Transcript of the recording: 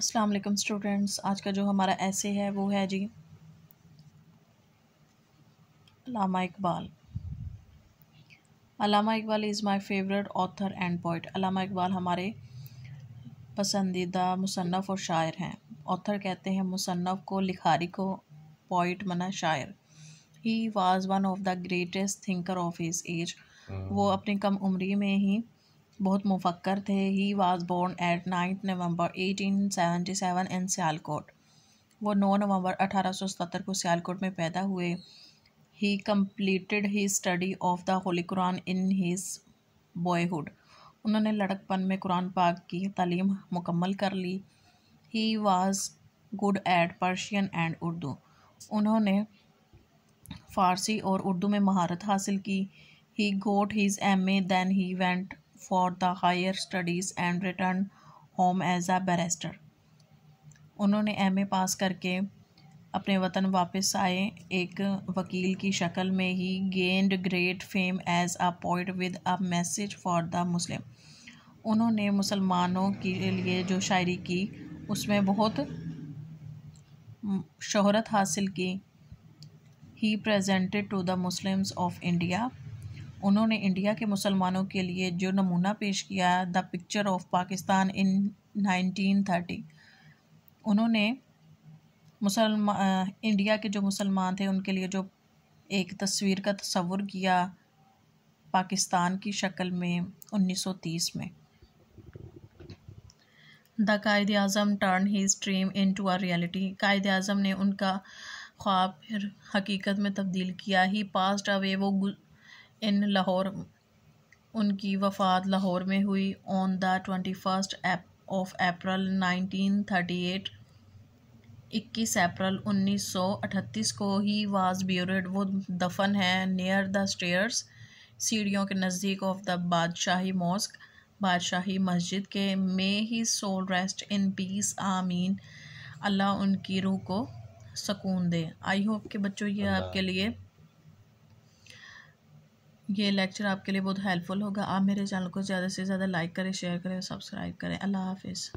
अस्सलाम वालेकुम स्टूडेंट्स आज का जो हमारा ऐसे है वो है जी Allama Iqbal Allama Iqbal is my favourite author and poet Allama Iqbal हमारे पसंदीदा मुसनफ़ और शायर हैं ऑथर कहते हैं मुसन्फ़ को लिखारी को पोइट मना शायर he was one of the greatest thinker of his age वो अपनी कम उम्री में ही बहुत मुफक्र थे he was born at ninth November 1877 in Sialkot वो अठारह नवंबर 1877 को सियालकोट में पैदा हुए he completed his study of the holy Quran in his boyhood उन्होंने लड़कपन में कुरान पाक की तालीम मुकम्मल कर ली he was good at Persian and Urdu उन्होंने फ़ारसी और उर्दू में महारत हासिल की he got his M A then he went for the higher studies and return home as a barrister उन्होंने ए पास करके अपने वतन वापस आए एक वकील की शक्ल में he gained great fame as a point with a message for the Muslim उन्होंने मुसलमानों के लिए जो शायरी की उसमें बहुत शहरत हासिल की he presented to the Muslims of India उन्होंने इंडिया के मुसलमानों के लिए जो नमूना पेश किया the picture of Pakistan in 1930 उन्होंने मुसलमान इंडिया के जो मुसलमान थे उनके लिए जो एक तस्वीर का तस्वुर किया पाकिस्तान की शक्ल में 1930 में the Quaid Azam turn he dream into our reality Quaid Azam ने उनका ख्वाब फिर हकीकत में तब्दील किया ही पास्ट अवे वो इन लाहौर उनकी वफ़ात लाहौर में हुई on the twenty first of April nineteen thirty eight इक्कीस अप्रैल उन्नीस सौ अठतीस को ही वाज ब्यूरेड वो दफन है नियर द स्टेयर्स सीढ़ियों के नज़दीक of the Badshahi mosque Badshahi Masjid के may he soul rest in peace आमीन अल्लाह उनकी रूह को सुकून दे आई होप के बच्चों ये आपके लिए ये लेक्चर आपके लिए बहुत हेल्पफुल होगा आप मेरे चैनल को ज़्यादा से ज़्यादा लाइक करें शेयर करें सब्सक्राइब करें अल्लाह हाफिज़